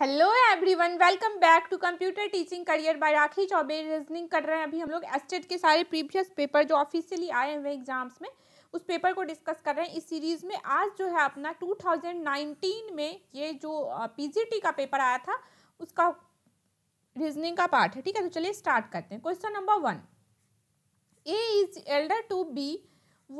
hello everyone welcome back to computer teaching career by Rakhi Choubey reasoning कर रहे हैं अभी हम लोग एस्टेट के सारे प्रीवियस पेपर जो ऑफिशियली आए हुए एग्जाम्स में उस पेपर को डिस्कस कर रहे हैं इस सीरीज़ में आज जो है अपना 2019 में ये जो पीजीटी का पेपर आया था उसका रीजनिंग का पार्ट है ठीक है तो चलिए स्टार्ट करते हैं question number one A is elder to B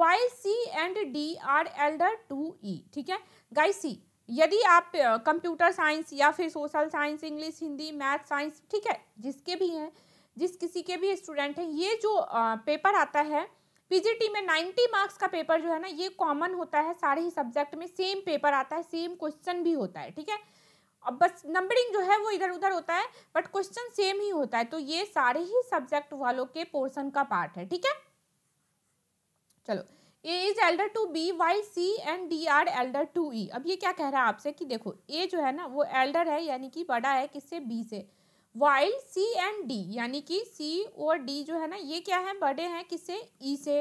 Y C and D are elder to E ठीक है गाई सी यदि आप कंप्यूटर साइंस या फिर social science English Hindi math science ठीक है जिसके भी हैं जिस किसी के भी स्टूडेंट हैं ये जो आ, पेपर आता है पीजीटी में नाइन्टी मार्क्स का पेपर जो है ना ये कॉमन होता है सारे ही सब्जेक्ट में सेम पेपर आता है सेम क्वेश्चन भी होता है ठीक है अब बस नंबरिंग जो है वो इधर उधर होता है बट क्वेश्चन सेम ही होता है तो ये सारे ही सब्जेक्ट वालों के पोर्सन का पार्ट है ठीक है चलो A is elder to B Y C and D are elder to E अब ये क्या कह रहा है आपसे कि देखो ए जो है ना वो एल्डर है यानी कि बड़ा है किससे बी से वाइल्ड सी एंड डी यानी कि सी और डी जो है ना ये क्या है बड़े हैं किससे ई e से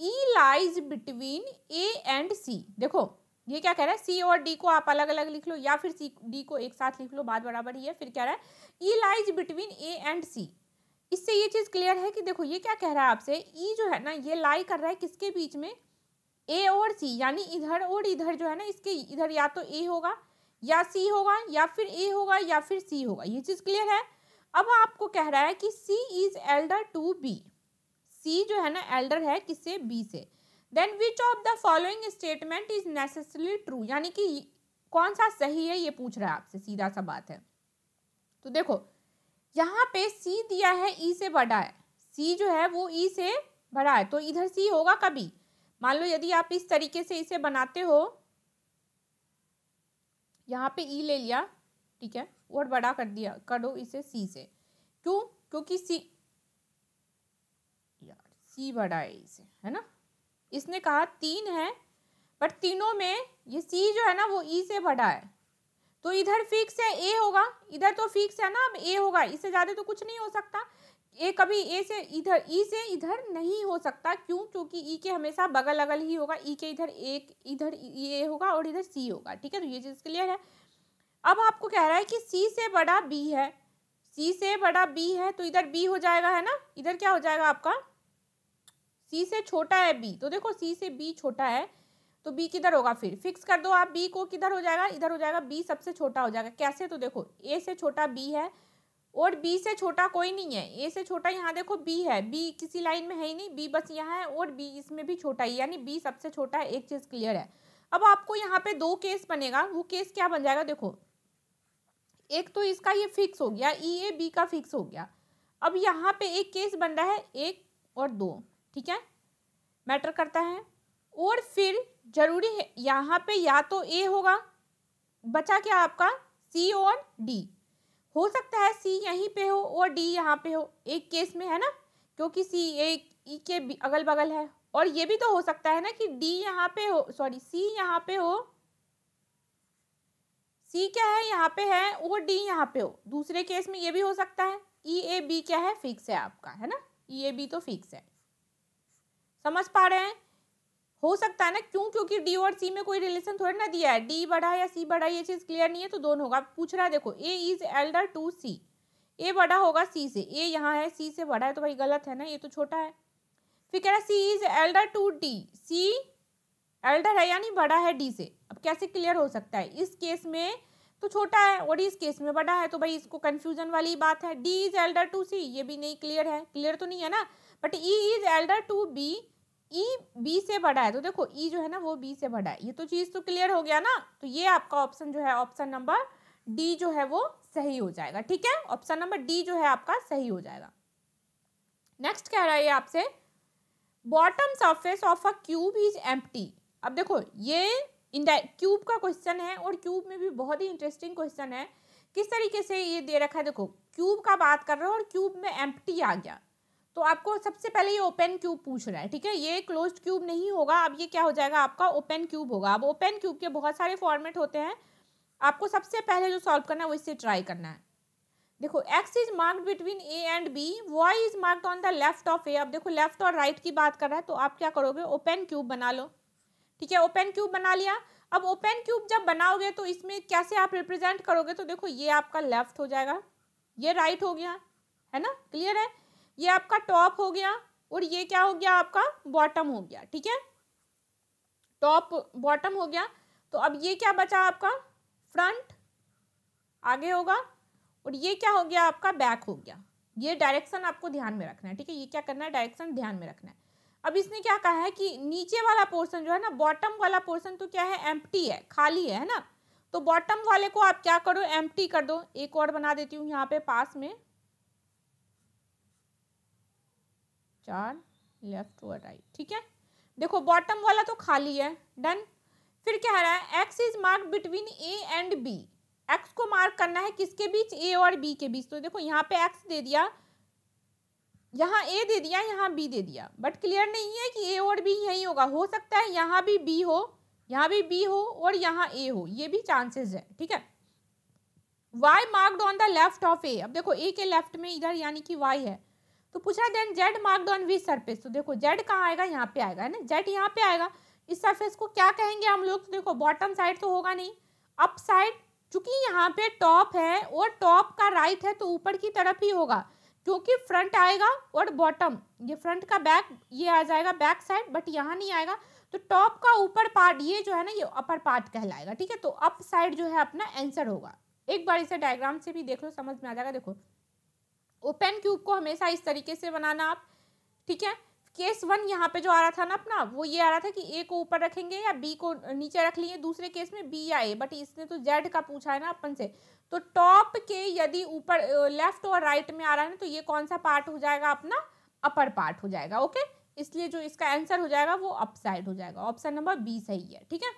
E lies between A and C देखो ये क्या कह रहा है सी और डी को आप अलग अलग लिख लो या फिर सी डी को एक साथ लिख लो बात बराबर ही है फिर क्या रहा है E lies between A and C इससे ये चीज़ क्लियर है कि देखो ये क्या कह रहा है आपसे ई जो है ना ये लाई कर रहा है किसके बीच में ए और सी यानी इधर और इधर जो है ना इसके इधर या तो ए होगा या सी होगा या फिर ए होगा या फिर सी होगा ये चीज़ क्लियर है अब आपको कह रहा है कि C is elder to B C जो है ना एल्डर है किससे बी से then which of the following statement is necessary true यानी कि कौन सा सही है ये पूछ रहा है आपसे सीधा सा बात है तो देखो यहाँ पे सी दिया है ई e से बड़ा है सी जो है वो ई e से बड़ा है तो इधर सी होगा कभी मान लो यदि आप इस तरीके से इसे बनाते हो यहाँ पे ई e ले लिया ठीक है और बड़ा कर दिया करो इसे सी से क्यों क्योंकि सी यार सी बड़ा है इसे है ना इसने कहा तीन है बट तीनों में ये सी जो है ना वो ई से बड़ा है तो इधर फिक्स है ए होगा इधर तो फिक्स है ना अब ए होगा इससे ज़्यादा तो कुछ नहीं हो सकता ए कभी ए से इधर ई e से इधर नहीं हो सकता क्यों क्योंकि ई e के हमेशा बगल अगल ही होगा ई e के इधर एक इधर ए होगा और इधर सी होगा ठीक है तो ये चीज़ क्लियर है अब आपको कह रहा है कि सी से बड़ा बी है सी से बड़ा बी है तो इधर बी हो जाएगा है ना इधर क्या हो जाएगा आपका सी से छोटा है बी तो देखो सी से बी छोटा है तो बी किधर होगा फिर फिक्स कर दो आप बी को किधर हो जाएगा इधर हो जाएगा बी सबसे छोटा हो जाएगा कैसे तो देखो ए से छोटा बी है और बी से छोटा कोई नहीं है ए से छोटा यहाँ देखो बी है बी किसी लाइन में है ही नहीं बी बस यहाँ है और बी इसमें भी छोटा ही यानी बी सबसे छोटा है एक चीज़ क्लियर है अब आपको यहाँ पे दो केस बनेगा वो केस क्या बन जाएगा देखो एक तो इसका ये फिक्स हो गया ई ए बी का फिक्स हो गया अब यहाँ पे एक केस बन रहा है एक और दो ठीक है मैटर करता है और फिर जरूरी है यहाँ पे या तो ए होगा बचा क्या आपका सी और डी हो सकता है सी यहीं पे हो और डी यहाँ पे हो एक केस में है ना क्योंकि सी ए ई के अगल बगल है और ये भी तो हो सकता है ना कि डी यहाँ पे हो सॉरी सी यहाँ पे हो सी क्या है यहाँ पे है और डी यहाँ पे हो दूसरे केस में ये भी हो सकता है ई ए बी क्या है फिक्स है आपका है ना ई ए बी तो फिक्स है समझ पा रहे हैं हो सकता है ना क्यों क्योंकि डी और सी में कोई रिलेशन थोड़ा ना दिया है डी बड़ा या सी बड़ा ये चीज़ क्लियर नहीं है तो दोनों होगा पूछ रहा है देखो A is elder to C A बड़ा होगा सी से ए यहाँ है सी से बड़ा है तो भाई गलत है ना ये तो छोटा है फिर कह रहा है C is elder to D C एल्डर है यानी बड़ा है डी से अब कैसे क्लियर हो सकता है इस केस में तो छोटा है और इस केस में बड़ा है तो भाई इसको कन्फ्यूजन वाली बात है D is elder to C ये भी नहीं क्लियर है क्लियर तो नहीं है ना but E is elder to B E e B से बड़ा है तो देखो ई e जो है ना वो बी से बड़ा है ये तो चीज़ तो क्लियर हो गया ना तो ये आपका ऑप्शन जो है ऑप्शन नंबर डी जो है वो सही हो जाएगा ठीक है ऑप्शन नंबर डी जो है आपका सही हो जाएगा नेक्स्ट कह रहा है आपसे bottom surface of a cube is empty अब देखो ये क्यूब का क्वेश्चन है और क्यूब में भी बहुत ही इंटरेस्टिंग क्वेश्चन है किस तरीके से ये दे रखा है देखो क्यूब का बात कर रहे हो और क्यूब में एम्प्टी आ गया तो आपको सबसे पहले ये ओपन क्यूब पूछ रहा है ठीक है ये क्लोज क्यूब नहीं होगा अब ये क्या हो जाएगा आपका ओपन क्यूब होगा अब ओपन क्यूब के बहुत सारे फॉर्मेट होते हैं आपको सबसे पहले जो सॉल्व करना है वो इससे ट्राई करना है देखो X is marked between A and B Y is marked on the left of A अब देखो लेफ्ट और राइट की बात कर रहा है तो आप क्या करोगे ओपन क्यूब बना लो ठीक है ओपन क्यूब बना लिया अब ओपन क्यूब जब बनाओगे तो इसमें कैसे आप रिप्रेजेंट करोगे तो देखो ये आपका लेफ्ट हो जाएगा ये राइट right हो गया है ना क्लियर है ये आपका टॉप हो गया और ये क्या हो गया आपका बॉटम हो गया ठीक है टॉप बॉटम हो गया तो अब ये क्या बचा आपका फ्रंट आगे होगा और ये क्या हो गया आपका बैक हो गया ये डायरेक्शन आपको ध्यान में रखना है ठीक है ये क्या करना है डायरेक्शन ध्यान में रखना है अब इसने क्या कहा है कि नीचे वाला पोर्सन जो है ना बॉटम वाला पोर्सन तो क्या है एम्प्टी है खाली है ना तो बॉटम वाले को आप क्या करो एम्प्टी कर दो एक और बना देती हूँ यहाँ पे पास में चार लेफ्ट और राइट ठीक है देखो बॉटम वाला तो खाली है डन फिर क्या रहा है X is mark between A and B X को मार्क करना है किसके बीच ए और बी के बीच तो देखो यहाँ पे एक्स दे दिया यहाँ ए दे दिया यहाँ बी दे दिया बट क्लियर नहीं है कि ए और बी यही होगा हो सकता है यहाँ भी बी हो यहाँ भी बी हो और यहाँ ए हो ये भी चांसेस है ठीक है Y marked on the left of A अब देखो ए के लेफ्ट में इधर यानी कि वाई है तो पूछा then Z marked on V surface तो देखो जेड कहाँ आएगा यहाँ पे आएगा है ना जेड यहाँ पे आएगा इस सरफेस को क्या कहेंगे हम लोग तो देखो बॉटम साइड तो होगा नहीं अप साइड चूंकि यहाँ पे टॉप है और टॉप का राइट है तो ऊपर की तरफ ही होगा क्योंकि फ्रंट आएगा और बॉटम ये फ्रंट का बैक ये आ जाएगा बैक साइड बट यहाँ नहीं आएगा तो टॉप का ऊपर पार्ट ये जो है ना ये अपर पार्ट कहलाएगा ठीक है तो अप साइड जो है अपना आंसर होगा एक बार इसे डायग्राम से भी देख लो समझ में आ जाएगा देखो ओपन क्यूब को हमेशा इस तरीके से बनाना आप ठीक है केस वन यहाँ पे जो आ रहा था ना अपना वो ये आ रहा था कि ए को ऊपर रखेंगे या बी को नीचे रख लिए दूसरे केस में बी या ए बट इसने तो जेड का पूछा है ना अपन से तो टॉप के यदि ऊपर लेफ्ट और राइट में आ रहा है ना तो ये कौन सा पार्ट हो जाएगा अपना अपर पार्ट हो जाएगा ओके इसलिए जो इसका आंसर हो जाएगा वो अपसाइड हो जाएगा ऑप्शन नंबर बी सही है ठीक है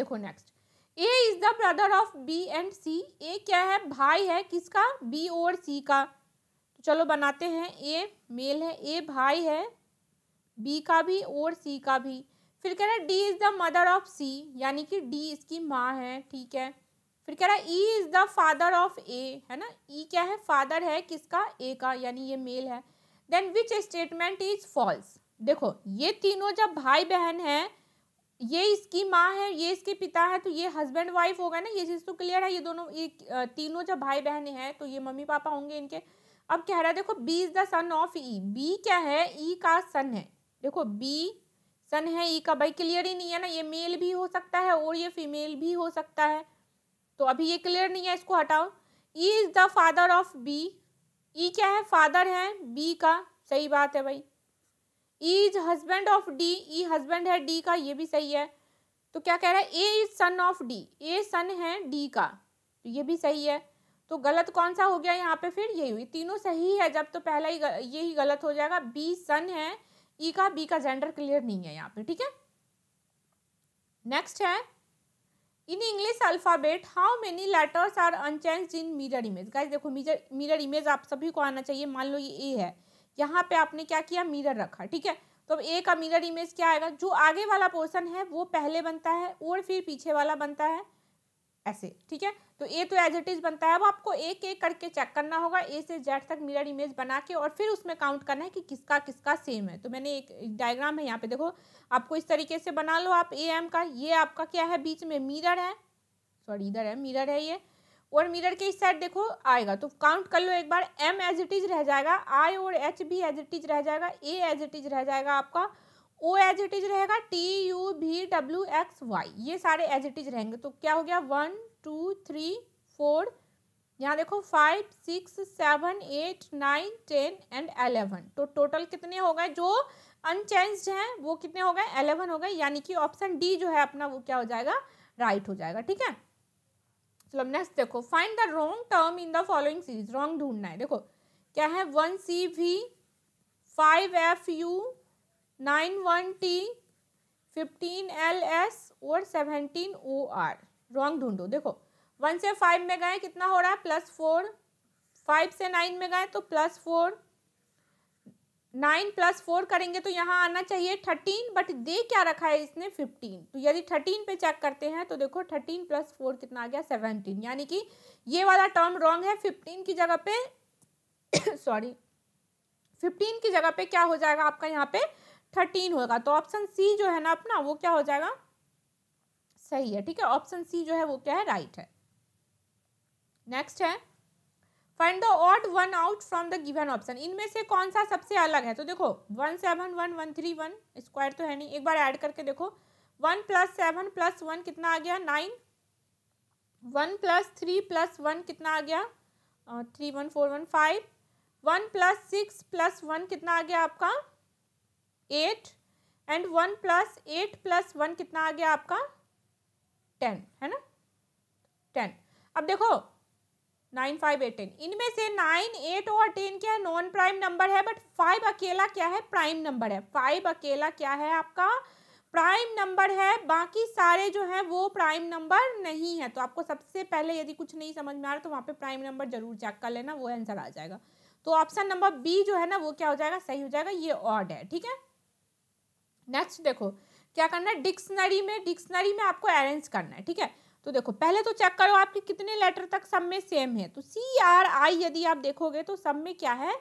देखो next A is the brother of B and C A क्या है भाई है किसका बी और सी का तो चलो बनाते हैं ए मेल है ए भाई है बी का भी और सी का भी फिर कह रहा है D is the mother of C यानी कि डी इसकी माँ है ठीक है फिर कह रहा है E is the father of A है ना ई e क्या है फादर है किसका ए का यानी ये मेल है then which statement is false देखो ये तीनों जब भाई बहन हैं ये इसकी माँ है ये इसके पिता है तो ये हस्बैंड वाइफ होगा ना ये चीज़ तो क्लियर है ये दोनों ये तीनों जब भाई बहन हैं तो ये मम्मी पापा होंगे इनके अब कह रहा है देखो B is the son of E B क्या है ई e का सन है देखो बी सन है ई e का भाई क्लियर ही नहीं है ना ये मेल भी हो सकता है और ये फीमेल भी हो सकता है तो अभी ये क्लियर नहीं है इसको हटाओ E is the father of B E क्या है फादर है बी का सही बात है भाई E is husband of D E husband है डी का ये भी सही है तो क्या कह रहा है A is son of D A son है डी का तो ये भी सही है तो गलत कौन सा हो गया यहाँ पे फिर यही हुई तीनों सही है जब तो पहला ही ये ही गलत हो जाएगा बी सन है ई का बी का जेंडर क्लियर नहीं है यहाँ पे ठीक है नेक्स्ट है in English alphabet how many letters are unchanged in mirror image guys देखो मिरर मिरर इमेज आप सभी को आना चाहिए मान लो ये ए है यहाँ पे आपने क्या किया मिरर रखा ठीक है तो अब ए का मिरर इमेज क्या आएगा जो आगे वाला पोर्सन है वो पहले बनता है और फिर पीछे वाला बनता है ऐसे ठीक है तो ए तो एज इट इज बनता है अब आपको एक एक करके चेक करना होगा ए से जेड तक मिरर इमेज बना के और फिर उसमें काउंट करना है कि किसका किसका सेम है तो मैंने एक डायग्राम है यहाँ पे देखो आपको इस तरीके से बना लो आप ए एम का ये आपका क्या है बीच में मिरर है सॉरी इधर है मिरर है ये और मिरर के इस साइड देखो आएगा तो काउंट कर लो एक बार एम एज इट इज रह जाएगा आई और एच भी एज इट इज रह जाएगा ए एज इट इज रह जाएगा आपका ओ एज इट इज रहेगा टी यू भी डब्ल्यू एक्स वाई ये सारे एज इट इज रहेंगे तो क्या हो गया वन टू थ्री फोर यहाँ देखो five six seven eight nine ten and eleven तो टोटल कितने हो गए जो अनचेंज्ड हैं वो कितने हो गए एलेवन हो गए यानी कि ऑप्शन डी जो है अपना वो क्या हो जाएगा राइट right हो जाएगा ठीक है चलो नेक्स्ट देखो find the wrong term in the following series wrong ढूंढना है देखो क्या है one C V five F U nine one T fifteen L S और सेवनटीन ओ आर रॉन्ग ढूंढो देखो वन से फाइव में गए कितना हो रहा है प्लस फोर फाइव से नाइन में गए तो plus four nine plus four करेंगे तो यहाँ आना चाहिए थर्टीन बट दे क्या रखा है इसने फिफ्टीन तो यदि थर्टीन पे चेक करते हैं तो देखो थर्टीन प्लस फोर कितना आ गया सेवनटीन यानी कि ये वाला टर्म रॉन्ग है फिफ्टीन की जगह पे सॉरी फिफ्टीन की जगह पे क्या हो जाएगा आपका यहाँ पे थर्टीन होगा तो ऑप्शन सी जो है ना अपना वो क्या हो जाएगा सही है ठीक है ऑप्शन सी जो है वो क्या है राइट है नेक्स्ट है find the odd one out from the given option इनमें से कौन सा सबसे अलग है तो देखो one seven one one three one square तो है नहीं एक बार ऐड करके देखो one plus seven plus one कितना आ गया nine one plus three plus one कितना आ गया three one four one five one plus six plus one कितना आ गया आपका eight and one plus eight plus one कितना आ गया आपका टेन है ना टेन अब देखो नाइन फाइव एट टेन इनमें से नाइन एट और टेन क्या है नॉन प्राइम नंबर है बट फाइव अकेला क्या है प्राइम नंबर है फाइव अकेला क्या है आपका प्राइम नंबर है बाकी सारे जो हैं वो प्राइम नंबर नहीं है तो आपको सबसे पहले यदि कुछ नहीं समझ में आ रहा तो वहाँ पे प्राइम नंबर जरूर चेक कर लेना वो आंसर आ जाएगा तो ऑप्शन नंबर बी जो है ना वो क्या हो जाएगा सही हो जाएगा ये ऑड है ठीक है नेक्स्ट देखो क्या करना है डिक्शनरी में डिक्शनरी में आपको अरेंज करना है ठीक है तो देखो पहले तो चेक करो आपके कितने लेटर तक सब में सेम है तो सी आर आई यदि आप देखोगे तो सब में क्या है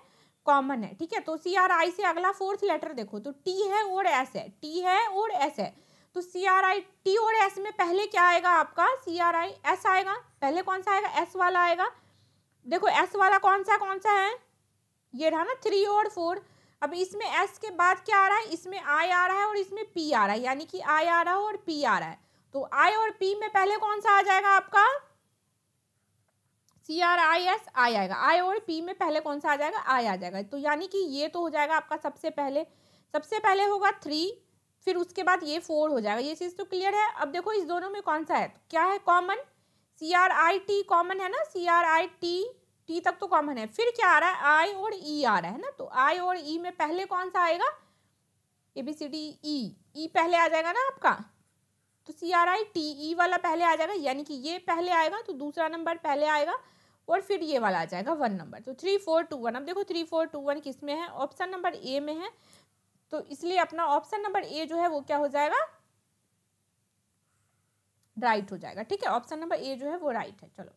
कॉमन है ठीक है तो सी आर आई से अगला फोर्थ लेटर देखो तो टी है और एस है टी है और एस है तो सी आर आई टी और एस में पहले क्या आएगा आपका सी आर आई एस आएगा पहले कौन सा आएगा एस वाला आएगा देखो एस वाला कौन सा कौन सा है ये रहा ना थ्री और फोर अब इसमें एस के बाद क्या आ रहा है इसमें आई आ रहा है और इसमें पी आ रहा है यानी कि आई आ रहा है और पी आ रहा है तो आई और पी में पहले कौन सा आ जाएगा आपका सी आर आई एस आई आएगा आई और पी में पहले कौन सा आ जाएगा आई आ जाएगा तो यानी कि ये तो हो जाएगा आपका सबसे पहले सबसे पहले होगा थ्री फिर उसके बाद ये फोर हो जाएगा ये चीज़ तो क्लियर है अब देखो इस दोनों में कौन सा है तो क्या है common C R I T common है ना C R I T T तक तो कॉमन है फिर क्या आ रहा है आई और ई e आ रहा है ना तो आई और ई e में पहले कौन सा आएगा ए बी सी डी ई ई पहले आ जाएगा ना आपका तो C R I T E वाला पहले आ जाएगा यानी कि ये पहले आएगा तो दूसरा नंबर पहले आएगा और फिर ये वाला आ जाएगा वन नंबर तो थ्री फोर टू वन अब देखो थ्री फोर टू वन किस में है ऑप्शन नंबर ए में है तो इसलिए अपना ऑप्शन नंबर ए जो है वो क्या हो जाएगा राइट हो जाएगा ठीक है ऑप्शन नंबर ए जो है वो राइट है चलो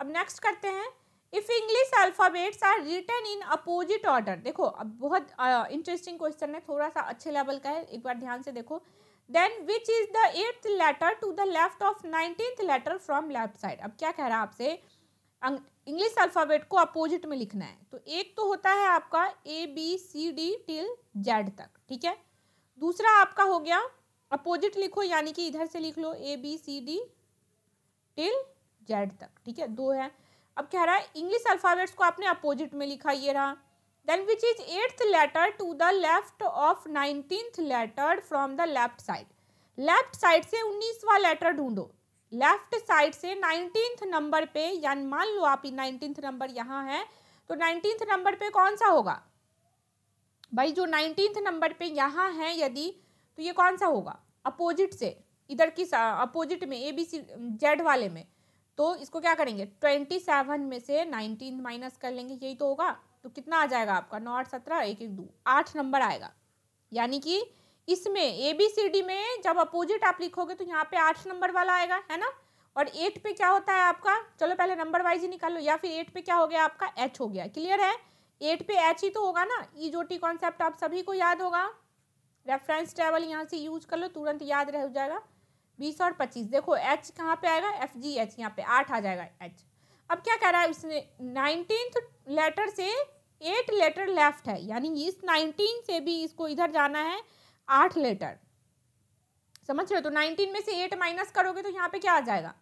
अब नेक्स्ट करते हैं if English alphabets are return in opposite order देखो अब बहुत इंटरेस्टिंग क्वेश्चन है थोड़ा सा अच्छे लेवल का है एक बार ध्यान से देखो then which is the eighth letter to the left of nineteen letter from left side अब क्या कह रहा है आपसे इंग्लिश अल्फ़ाबेट को अपोजिट में लिखना है तो एक तो होता है आपका A B C D till Z तक ठीक है दूसरा आपका हो गया अपोजिट लिखो यानी कि इधर से लिख लो A B C D till Z तक ठीक है दो है अब कह रहा है इंग्लिश अल्फ़ाबेट्स को आपने अपोजिट में लिखा ये रहा then which is eighth letter to the left of 19th letter from the left side left side से 19वां letter ढूंढो left side से 19th नंबर पे या मान लो आप 19th नंबर यहाँ है तो 19th नंबर पे कौन सा होगा भाई जो 19th नंबर पे यहाँ है यदि तो ये कौन सा होगा अपोजिट से इधर की अपोजिट में ए बी सी जेड वाले में तो इसको क्या करेंगे ट्वेंटी सेवन में से नाइनटीन माइनस कर लेंगे यही तो होगा तो कितना आ जाएगा आपका नौ आठ सत्रह एक एक दो आठ नंबर आएगा यानी कि इसमें ए बी सी डी में जब अपोजिट आप लिखोगे तो यहाँ पे आठ नंबर वाला आएगा है ना और एट पे क्या होता है आपका चलो पहले नंबर वाइज ही निकाल लो या फिर एट पे क्या हो गया आपका एच हो गया क्लियर है एट पे एच ही तो होगा ना ई जो टी कॉन्सेप्ट आप सभी को याद होगा रेफरेंस टेबल यहाँ से यूज कर लो तुरंत याद रह जाएगा बीस और पच्चीस देखो एच कहाँ पे आएगा एफ जी एच यहाँ पे आठ आ जाएगा एच अब क्या कह रहा है उसने नाइनटीन लेटर से एट लेटर लेफ्ट है यानी इस नाइनटीन से भी इसको इधर जाना है आठ लेटर समझ रहे हो तो नाइनटीन में से एट माइनस करोगे तो यहाँ पे क्या आ जाएगा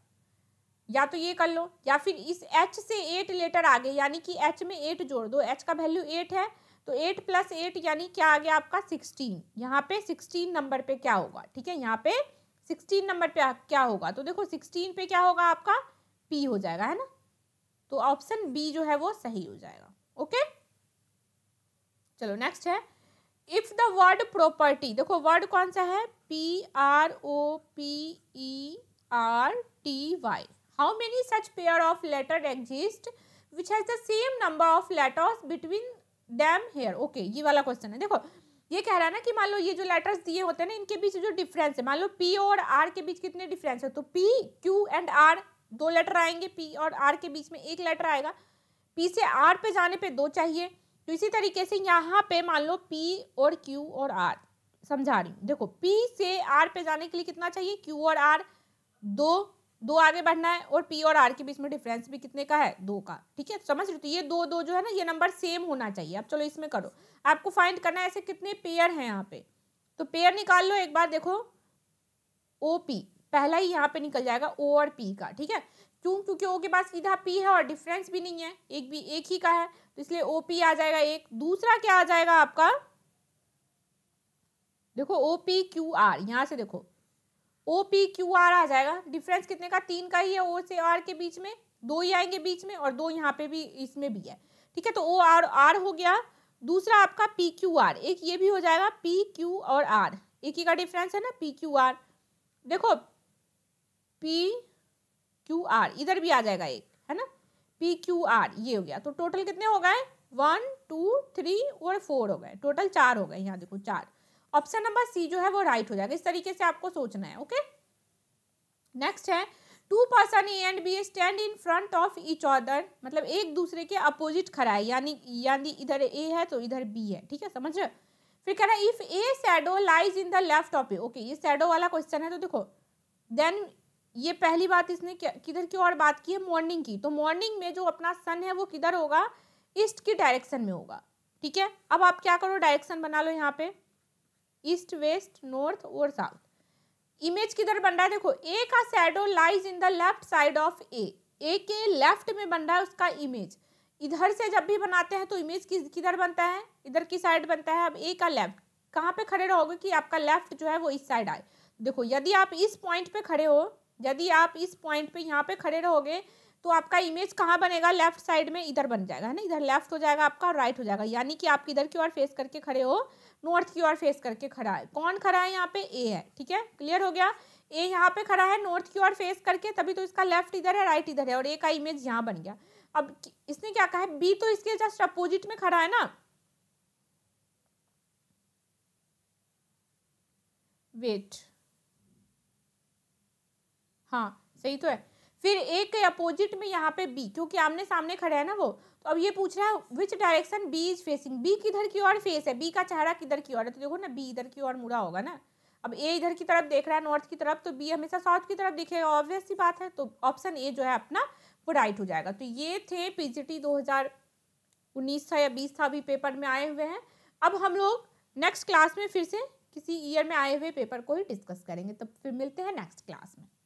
या तो ये कर लो या फिर इस एच से एट लेटर आगे यानी कि एच में एट जोड़ दो एच का वैल्यू एट है तो एट प्लस एट यानी क्या आ गया आपका सिक्सटीन यहाँ पे सिक्सटीन नंबर पे क्या होगा ठीक है यहाँ पे सिक्सटीन नंबर पे क्या होगा तो देखो सिक्सटीन पे क्या होगा आपका पी हो जाएगा है ना तो ऑप्शन बी जो है वो सही हो जाएगा ओके चलो नेक्स्ट है इफ द वर्ड प्रॉपर्टी देखो वर्ड कौन सा है P R O P E R T Y how many such pair of letter exist which has the same number of letters between them here okay ये वाला question है देखो ये कह रहा है ना कि मान लो ये जो लेटर्स दिए होते हैं ना इनके बीच जो डिफरेंस है मान लो पी और आर के बीच कितने डिफरेंस है तो पी क्यू एंड आर दो लेटर आएंगे पी और आर के बीच में एक लेटर आएगा पी से आर पे जाने पे दो चाहिए तो इसी तरीके से यहाँ पे मान लो पी और क्यू और आर समझा रही हूँ देखो पी से आर पे जाने के लिए कितना चाहिए क्यू और आर दो दो आगे बढ़ना है और पी और आर के बीच में डिफरेंस भी कितने का है दो का ठीक है समझ रही तो ये दो दो जो है ना ये नंबर सेम होना चाहिए अब चलो इसमें करो आपको फाइंड करना है ऐसे कितने पेयर हैं यहाँ पे तो पेयर निकाल लो एक बार देखो ओ पी पहला ही यहाँ पे निकल जाएगा ओ और पी का ठीक है क्यों क्योंकि ओ के पास सीधा पी है और डिफरेंस भी नहीं है एक भी एक ही का है तो इसलिए ओ पी आ जाएगा एक दूसरा क्या आ जाएगा आपका देखो ओ पी क्यू आर यहाँ से देखो ओ पी क्यू आर आ जाएगा डिफरेंस कितने का तीन का ही है ओ से आर के बीच में दो ही आएंगे बीच में और दो यहाँ पे भी इसमें भी है ठीक है तो ओ आर आर हो गया दूसरा आपका पी क्यू आर एक ये भी हो जाएगा पी क्यू और आर एक ही का डिफरेंस है ना पी क्यू आर देखो पी क्यू आर इधर भी आ जाएगा एक है ना पी क्यू आर ये हो गया तो टोटल कितने हो गए वन टू थ्री और फोर हो गए टोटल चार हो गए यहाँ देखो चार ऑप्शन नंबर सी जो है वो राइट हो जाएगा इस तरीके से आपको सोचना है ओके नेक्स्ट है two person A and B stand in front of each other मतलब एक दूसरे के अपोजिट खड़ा है यानी यानी इधर ए है तो इधर बी है ठीक है समझ फिर कह रहा है if A shadow lies in the left of A okay ये सैडो वाला क्वेश्चन है तो देखो देन ये पहली बात इसने किधर की और बात की है मॉर्निंग की तो मॉर्निंग में जो अपना सन है वो किधर होगा ईस्ट की डायरेक्शन में होगा ठीक है अब आप क्या करो डायरेक्शन बना लो यहाँ पे ईस्ट वेस्ट नॉर्थ और साउथ इमेज किधर बन रहा है देखो ए का shadow lies in the left side of A A के लेफ्ट में बन रहा है उसका इमेज इधर से जब भी बनाते हैं तो इमेज किधर बनता है इधर की साइड बनता है अब ए का लेफ्ट कहाँ पे खड़े रहोगे कि आपका लेफ्ट जो है वो इस साइड आए देखो यदि आप इस पॉइंट पे खड़े हो यदि आप इस पॉइंट पे यहाँ पे खड़े रहोगे तो आपका इमेज कहाँ बनेगा लेफ्ट साइड में इधर बन जाएगा है ना इधर लेफ्ट हो जाएगा आपका और राइट हो जाएगा यानी कि आप इधर की ओर फेस करके खड़े हो नॉर्थ की ओर फेस करके खड़ा है कौन खड़ा है यहाँ पे ए है ठीक है क्लियर हो गया ए यहाँ पे खड़ा है नॉर्थ की ओर फेस करके तभी तो इसका लेफ्ट इधर है राइट इधर है और ए का इमेज यहाँ बन गया अब इसने क्या कहा है बी तो इसके जस्ट अपोजिट में खड़ा है ना वेट हाँ सही तो है फिर एक के अपोजिट में यहाँ पे बी क्योंकि आमने सामने खड़ा है ना वो तो अब ये पूछ रहा है which direction B is facing B किधर की ओर फेस है बी का चेहरा किधर की ओर है तो देखो ना बी इधर की ओर मुड़ा होगा ना अब ए इधर की तरफ देख रहा है नॉर्थ की तरफ तो बी हमेशा साउथ की तरफ देखेगा ऑब्वियस सी बात है तो ऑप्शन ए जो है अपना वो राइट हो जाएगा तो ये थे पीजीटी 2019 था या 20 था अभी पेपर में आए हुए हैं अब हम लोग नेक्स्ट क्लास में फिर से किसी ईयर में आए हुए पेपर को ही डिस्कस करेंगे तो फिर मिलते हैं नेक्स्ट क्लास में